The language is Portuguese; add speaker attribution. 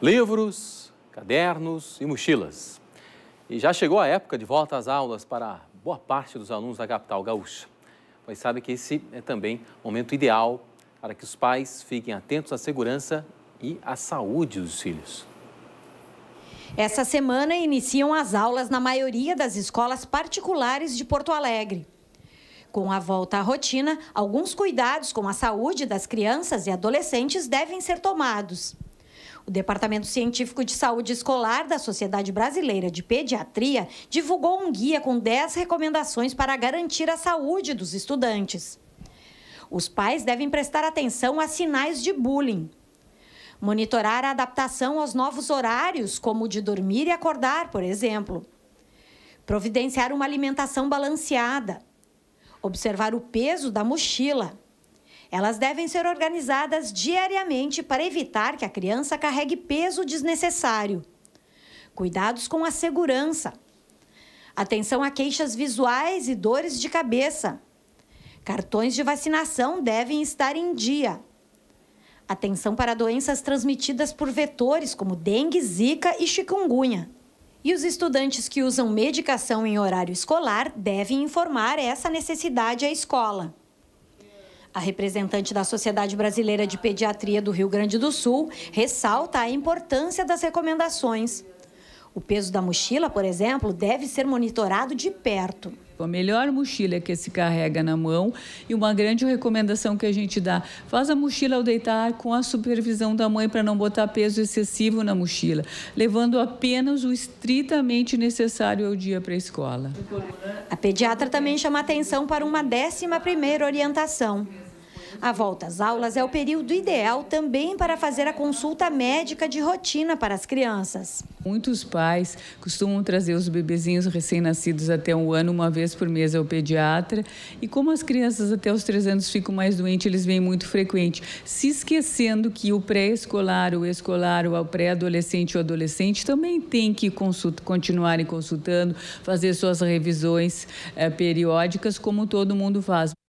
Speaker 1: livros, cadernos e mochilas. E já chegou a época de volta às aulas para boa parte dos alunos da capital gaúcha. Pois sabe que esse é também o momento ideal para que os pais fiquem atentos à segurança e à saúde dos filhos.
Speaker 2: Essa semana iniciam as aulas na maioria das escolas particulares de Porto Alegre. Com a volta à rotina, alguns cuidados com a saúde das crianças e adolescentes devem ser tomados. O Departamento Científico de Saúde Escolar da Sociedade Brasileira de Pediatria divulgou um guia com 10 recomendações para garantir a saúde dos estudantes. Os pais devem prestar atenção a sinais de bullying. Monitorar a adaptação aos novos horários, como o de dormir e acordar, por exemplo. Providenciar uma alimentação balanceada. Observar o peso da mochila elas devem ser organizadas diariamente para evitar que a criança carregue peso desnecessário. Cuidados com a segurança. Atenção a queixas visuais e dores de cabeça. Cartões de vacinação devem estar em dia. Atenção para doenças transmitidas por vetores como dengue, zika e chikungunya. E os estudantes que usam medicação em horário escolar devem informar essa necessidade à escola. A representante da Sociedade Brasileira de Pediatria do Rio Grande do Sul ressalta a importância das recomendações. O peso da mochila, por exemplo, deve ser monitorado de perto.
Speaker 3: A melhor mochila que se carrega na mão e uma grande recomendação que a gente dá: faz a mochila ao deitar com a supervisão da mãe para não botar peso excessivo na mochila, levando apenas o estritamente necessário ao dia para a escola.
Speaker 2: A pediatra também chama atenção para uma décima primeira orientação a volta às aulas é o período ideal também para fazer a consulta médica de rotina para as crianças. Muitos pais costumam trazer os bebezinhos recém-nascidos
Speaker 3: até um ano, uma vez por mês ao pediatra. E como as crianças até os três anos ficam mais doentes, eles vêm muito frequente, se esquecendo que o pré-escolar, o escolar, o pré-adolescente ou adolescente também tem que consulta, continuarem consultando, fazer suas revisões eh, periódicas, como todo mundo faz.